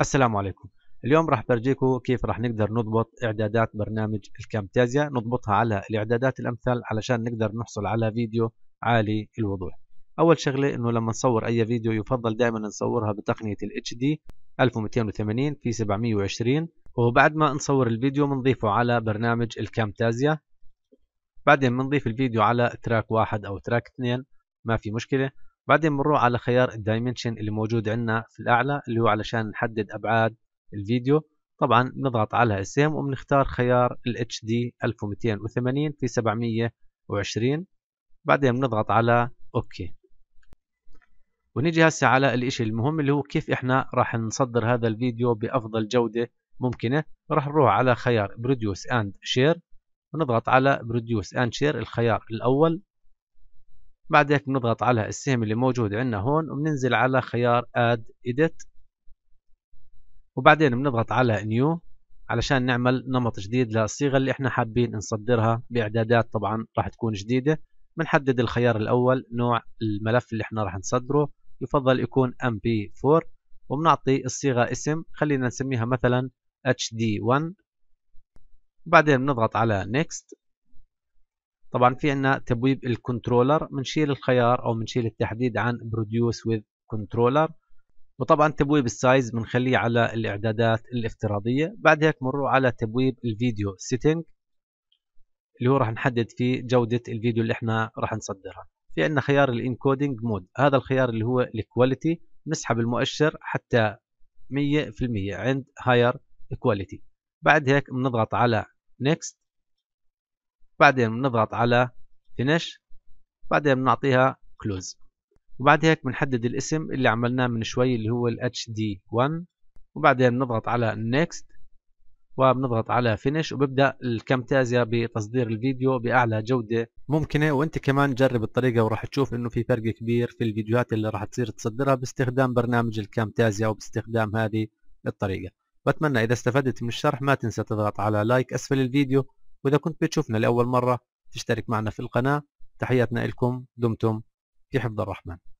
السلام عليكم اليوم راح برجيكم كيف راح نقدر نضبط اعدادات برنامج الكامتازيا نضبطها على الاعدادات الامثال علشان نقدر نحصل على فيديو عالي الوضوح اول شغله انه لما نصور اي فيديو يفضل دائما نصورها بتقنيه ال HD 1280 في 720 وبعد ما نصور الفيديو بنضيفه على برنامج الكامتازيا بعدين بنضيف الفيديو على تراك واحد او تراك اثنين ما في مشكله بعدين بنروح على خيار الدايمنشن اللي موجود عندنا في الاعلى اللي هو علشان نحدد ابعاد الفيديو طبعا بنضغط على اسم وبنختار خيار ال HD 1280 في 720 بعدين بنضغط على اوكي ونيجي هسه على الاشي المهم اللي هو كيف احنا راح نصدر هذا الفيديو بافضل جودة ممكنة راح نروح على خيار بروديوس اند شير ونضغط على بروديوس اند شير الخيار الاول بعد هيك بنضغط على السهم اللي موجود عندنا هون وبننزل على خيار اد ايديت وبعدين بنضغط على نيو علشان نعمل نمط جديد للصيغة اللي احنا حابين نصدرها بإعدادات طبعا راح تكون جديدة بنحدد الخيار الأول نوع الملف اللي احنا راح نصدره يفضل يكون ام بي 4 وبنعطي الصيغة اسم خلينا نسميها مثلا اتش دي 1 وبعدين بنضغط على نيكست طبعا في عنا تبويب الكنترولر بنشيل الخيار او بنشيل التحديد عن بروديوس with كنترولر وطبعا تبويب السايز بنخليه على الاعدادات الافتراضيه بعد هيك مروا على تبويب الفيديو سيتنج اللي هو راح نحدد فيه جوده الفيديو اللي احنا راح نصدرها في عنا خيار الانكودينج مود هذا الخيار اللي هو الكواليتي نسحب المؤشر حتى 100% عند هاير كواليتي بعد هيك بنضغط على نيكست بعدين بنضغط على فينيش بعدين بنعطيها كلوز وبعد هيك بنحدد الاسم اللي عملناه من شوي اللي هو ال HD1 وبعدين بنضغط على Next وبنضغط على فينيش وببدا الكامتازيا بتصدير الفيديو باعلى جوده ممكنه إيه، وانت كمان جرب الطريقه وراح تشوف انه في فرق كبير في الفيديوهات اللي راح تصير تصدرها باستخدام برنامج الكامتازيا وباستخدام هذه الطريقه بتمنى اذا استفدت من الشرح ما تنسى تضغط على لايك اسفل الفيديو واذا كنت بتشوفنا لاول مره تشترك معنا في القناه تحياتنا لكم دمتم في حفظ الرحمن